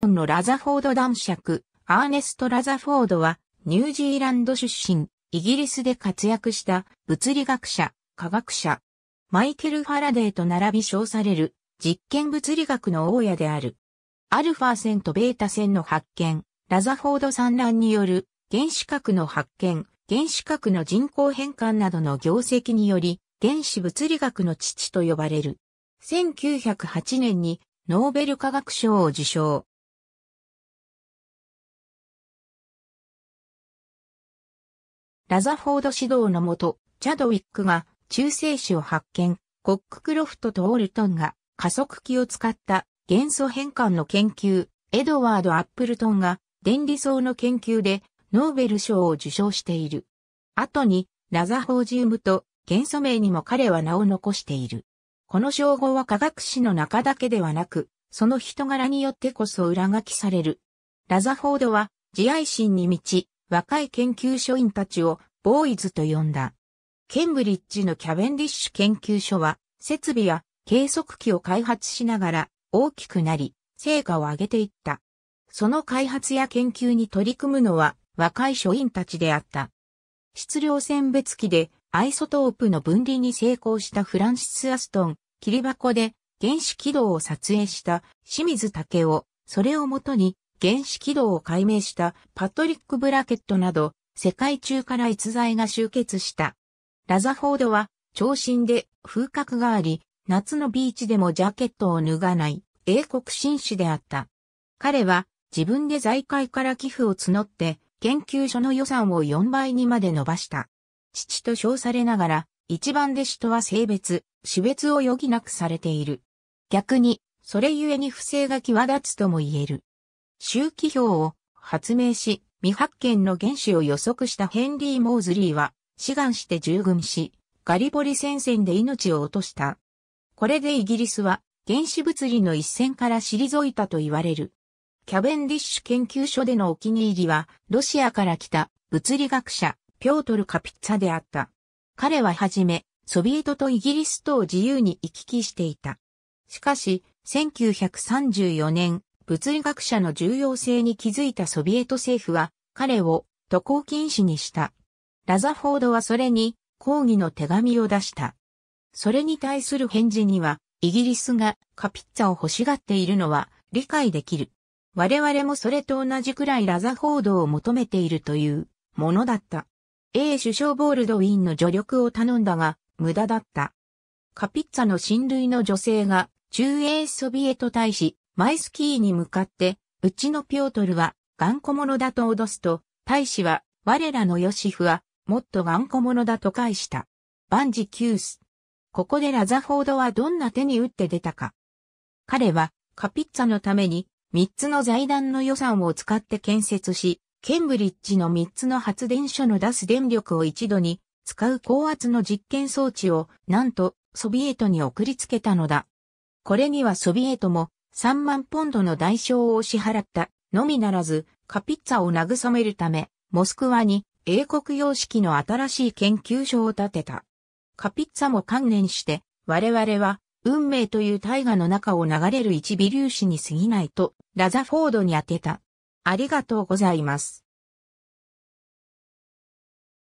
本のラザフォード男爵、アーネスト・ラザフォードは、ニュージーランド出身、イギリスで活躍した物理学者、科学者、マイケル・ファラデーと並び称される実験物理学の大家である。アルファ線とベータ線の発見、ラザフォード産卵による原子核の発見、原子核の人工変換などの業績により、原子物理学の父と呼ばれる。1908年にノーベル化学賞を受賞。ラザフォード指導のもと、チャドウィックが中性子を発見、コッククロフトとオールトンが加速器を使った元素変換の研究、エドワード・アップルトンが電離層の研究でノーベル賞を受賞している。後にラザフォージウムと元素名にも彼は名を残している。この称号は科学史の中だけではなく、その人柄によってこそ裏書きされる。ラザフォードは自愛心に満ち、若い研究所員たちをボーイズと呼んだ。ケンブリッジのキャベンディッシュ研究所は、設備や計測器を開発しながら大きくなり、成果を上げていった。その開発や研究に取り組むのは若い所員たちであった。質量選別機でアイソトープの分離に成功したフランシス・アストン、切り箱で原子軌道を撮影した清水武夫、それをもとに原子軌道を解明したパトリック・ブラケットなど、世界中から逸材が集結した。ラザフォードは、長身で風格があり、夏のビーチでもジャケットを脱がない英国紳士であった。彼は自分で財界から寄付を募って研究所の予算を4倍にまで伸ばした。父と称されながら一番弟子とは性別、死別を余儀なくされている。逆に、それゆえに不正が際立つとも言える。周期表を発明し、未発見の原子を予測したヘンリー・モーズリーは、志願して従軍し、ガリボリ戦線で命を落とした。これでイギリスは、原子物理の一線から退いたと言われる。キャベンディッシュ研究所でのお気に入りは、ロシアから来た物理学者、ピョートル・カピッツァであった。彼ははじめ、ソビエトとイギリスとを自由に行き来していた。しかし、1934年、物理学者の重要性に気づいたソビエト政府は彼を渡航禁止にした。ラザフォードはそれに抗議の手紙を出した。それに対する返事には、イギリスがカピッツァを欲しがっているのは理解できる。我々もそれと同じくらいラザフォードを求めているというものだった。A 首相ボールドウィンの助力を頼んだが、無駄だった。カピッツァの親類の女性が、中英ソビエト大使、マイスキーに向かって、うちのピョートルは頑固者だと脅すと、大使は我らのヨシフはもっと頑固者だと返した。万事休す。ここでラザフォードはどんな手に打って出たか。彼はカピッツァのために三つの財団の予算を使って建設し、ケンブリッジの三つの発電所の出す電力を一度に使う高圧の実験装置をなんとソビエトに送りつけたのだ。これにはソビエトも3万ポンドの代償を支払ったのみならず、カピッツァを慰めるため、モスクワに英国様式の新しい研究所を建てた。カピッツァも観念して、我々は運命という大河の中を流れる一微粒子に過ぎないと、ラザフォードに当てた。ありがとうございます。